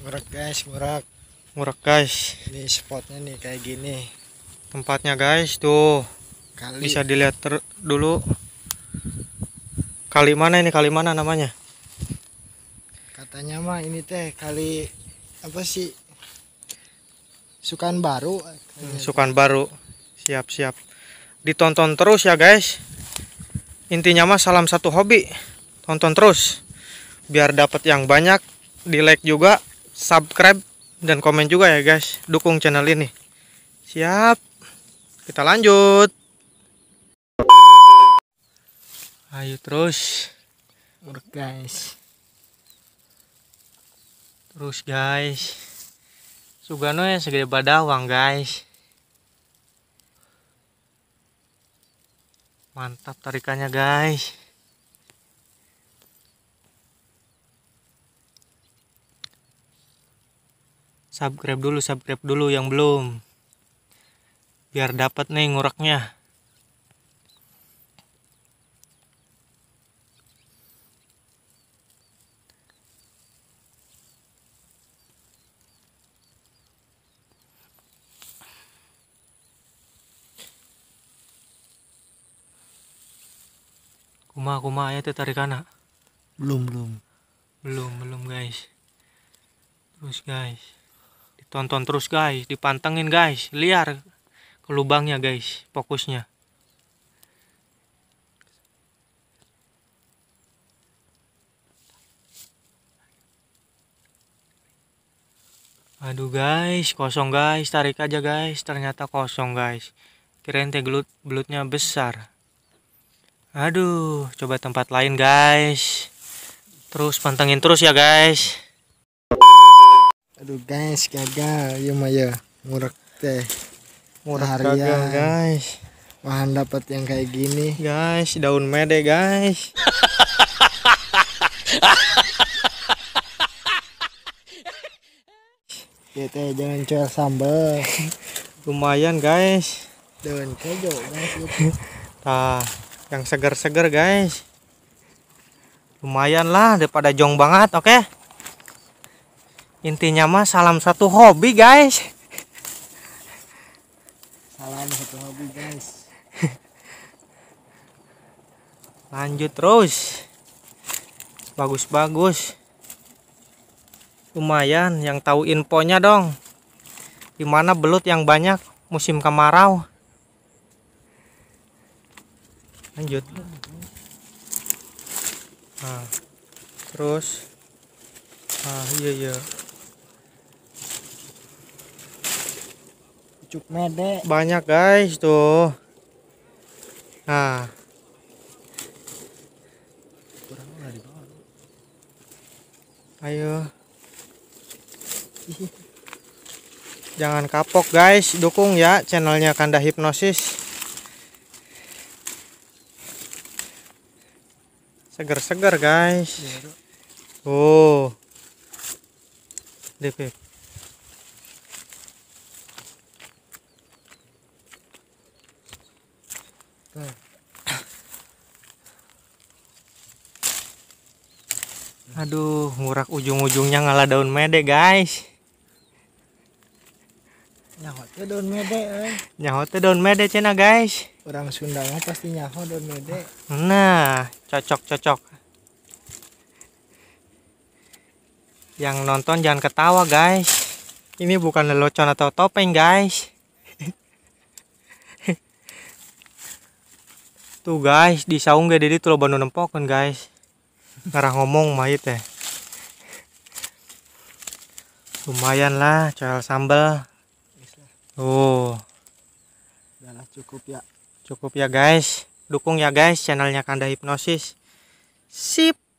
murak guys murak murak guys ini spotnya nih kayak gini tempatnya guys tuh kali. bisa dilihat ter dulu kali mana ini kali mana namanya katanya mah ini teh kali apa sih sukan baru hmm, sukan baru siap-siap ditonton terus ya guys intinya mah salam satu hobi tonton terus biar dapat yang banyak di like juga subscribe dan komen juga ya guys dukung channel ini siap kita lanjut ayo terus Udah guys terus guys Sugano yang segede badawang guys mantap tarikannya guys subscribe dulu subscribe dulu yang belum biar dapat nih nguraknya kuma kuma ya tarik anak belum belum belum belum guys terus guys ditonton terus guys dipantengin guys liar ke lubangnya guys fokusnya Aduh guys, kosong guys, tarik aja guys, ternyata kosong guys. Keren, teh gelut belutnya besar. Aduh, coba tempat lain guys. Terus pantengin terus ya guys. Aduh guys, gagal iya, ya maya murah teh. Murah harian. Gagal guys. Wahan dapat yang kayak gini. Guys, daun mede guys. ya jangan cuek sambel. Lumayan guys. Daun kejo guys. Nah, yang segar-segar guys. Lumayan lah daripada jong banget, oke? Okay? intinya mah salam satu hobi guys salam satu hobi guys lanjut terus bagus-bagus lumayan yang tahu infonya dong dimana belut yang banyak musim kemarau lanjut nah, terus ah iya iya pucuk mede banyak guys tuh nah ayo jangan kapok guys dukung ya channelnya kanda hipnosis seger-seger guys iya, oh DPP Aduh, murak ujung-ujungnya ngalah daun mede, guys. ya daun mede, eh. ya daun mede cina, guys. Orang Sunda mah pasti nyahot daun mede. Nah, cocok-cocok. Yang nonton jangan ketawa, guys. Ini bukan lelucon atau topeng, guys. tuh guys di saung gede jadi tuh nempok kan, guys ngarah ngomong mait ya lumayan lah coel sambel. oh Udah cukup ya cukup ya guys dukung ya guys channelnya kanda hipnosis sip